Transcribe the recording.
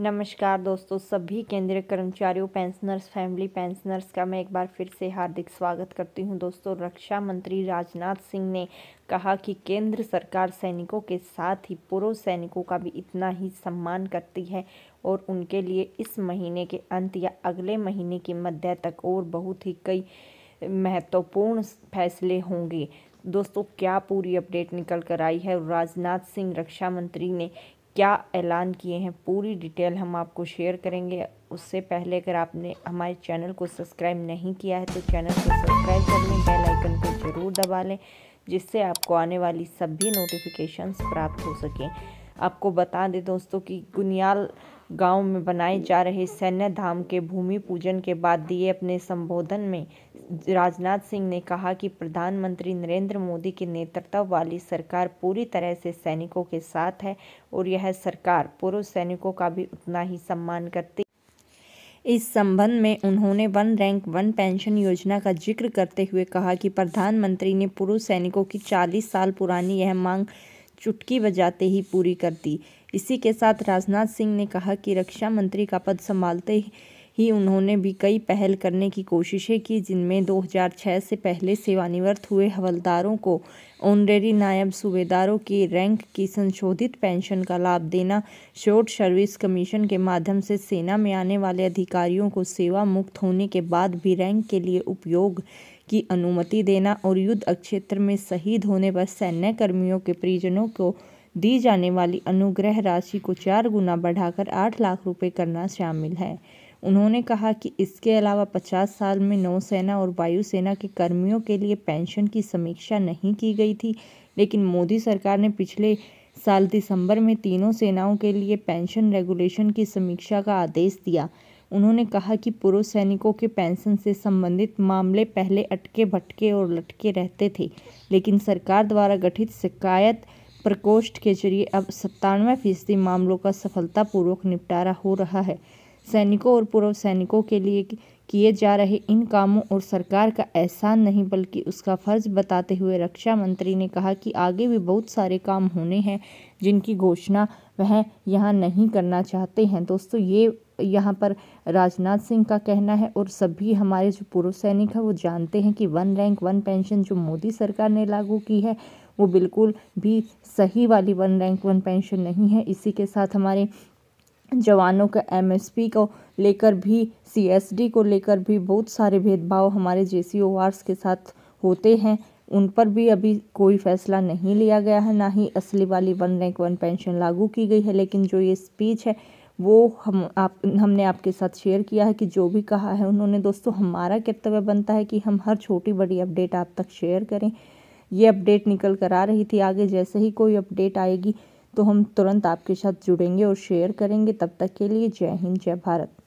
नमस्कार दोस्तों सभी केंद्रीय कर्मचारियों पेंशनर्स फैमिली पेंशनर्स का मैं एक बार फिर से हार्दिक स्वागत करती हूं दोस्तों रक्षा मंत्री राजनाथ सिंह ने कहा कि केंद्र सरकार सैनिकों के साथ ही पूर्व सैनिकों का भी इतना ही सम्मान करती है और उनके लिए इस महीने के अंत या अगले महीने के मध्य तक और बहुत ही कई महत्वपूर्ण फैसले होंगे दोस्तों क्या पूरी अपडेट निकल कर आई है राजनाथ सिंह रक्षा मंत्री ने क्या ऐलान किए हैं पूरी डिटेल हम आपको शेयर करेंगे उससे पहले अगर आपने हमारे चैनल को सब्सक्राइब नहीं किया है तो चैनल को सब्सक्राइब कर लें बेल आइकन को ज़रूर दबा लें जिससे आपको आने वाली सभी नोटिफिकेशंस प्राप्त हो सकें आपको बता दें दोस्तों कि गुनियाल गांव में बनाए जा रहे सैन्य धाम के भूमि पूजन के बाद दिए अपने संबोधन में राजनाथ सिंह ने कहा कि प्रधानमंत्री नरेंद्र मोदी के नेतृत्व वाली सरकार पूरी तरह से सैनिकों के साथ है और यह सरकार पूर्व सैनिकों का भी उतना ही सम्मान करती इस संबंध में उन्होंने वन रैंक वन पेंशन योजना का जिक्र करते हुए कहा कि प्रधानमंत्री ने पूर्व सैनिकों की 40 साल पुरानी यह मांग चुटकी बजाते ही पूरी कर दी इसी के साथ राजनाथ सिंह ने कहा कि रक्षा मंत्री का पद संभालते ही उन्होंने भी कई पहल करने की कोशिशें की जिनमें 2006 से पहले सेवानिवृत्त हुए हवलदारों को ऑनरेरी नायब सूबेदारों की रैंक की संशोधित पेंशन का लाभ देना शॉर्ट सर्विस कमीशन के माध्यम से सेना में आने वाले अधिकारियों को सेवा मुक्त होने के बाद भी रैंक के लिए उपयोग की अनुमति देना और युद्ध क्षेत्र में शहीद होने पर सैन्य कर्मियों के परिजनों को दी जाने वाली अनुग्रह राशि को चार गुना बढ़ाकर आठ लाख रुपए करना शामिल है उन्होंने कहा कि इसके अलावा पचास साल में नौसेना और वायुसेना के कर्मियों के लिए पेंशन की समीक्षा नहीं की गई थी लेकिन मोदी सरकार ने पिछले साल दिसंबर में तीनों सेनाओं के लिए पेंशन रेगुलेशन की समीक्षा का आदेश दिया उन्होंने कहा कि पूर्व सैनिकों के पेंशन से संबंधित मामले पहले अटके भटके और लटके रहते थे लेकिन सरकार द्वारा गठित शिकायत प्रकोष्ठ के जरिए अब सत्तानवे फीसदी मामलों का सफलतापूर्वक निपटारा हो रहा है सैनिकों और पूर्व सैनिकों के लिए किए जा रहे इन कामों और सरकार का एहसान नहीं बल्कि उसका फ़र्ज़ बताते हुए रक्षा मंत्री ने कहा कि आगे भी बहुत सारे काम होने हैं जिनकी घोषणा वह यहाँ नहीं करना चाहते हैं दोस्तों ये यहाँ पर राजनाथ सिंह का कहना है और सभी हमारे जो पूर्व सैनिक हैं वो जानते हैं कि वन रैंक वन पेंशन जो मोदी सरकार ने लागू की है वो बिल्कुल भी सही वाली वन रैंक वन पेंशन नहीं है इसी के साथ हमारे जवानों का एमएसपी को लेकर भी सीएसडी को लेकर भी बहुत सारे भेदभाव हमारे जे के साथ होते हैं उन पर भी अभी कोई फैसला नहीं लिया गया है ना ही असली वाली वन रैंक वन पेंशन लागू की गई है लेकिन जो ये स्पीच है वो हम आप हमने आपके साथ शेयर किया है कि जो भी कहा है उन्होंने दोस्तों हमारा कर्तव्य बनता है कि हम हर छोटी बड़ी अपडेट आप तक शेयर करें ये अपडेट निकल कर आ रही थी आगे जैसे ही कोई अपडेट आएगी तो हम तुरंत आपके साथ जुड़ेंगे और शेयर करेंगे तब तक के लिए जय हिंद जय भारत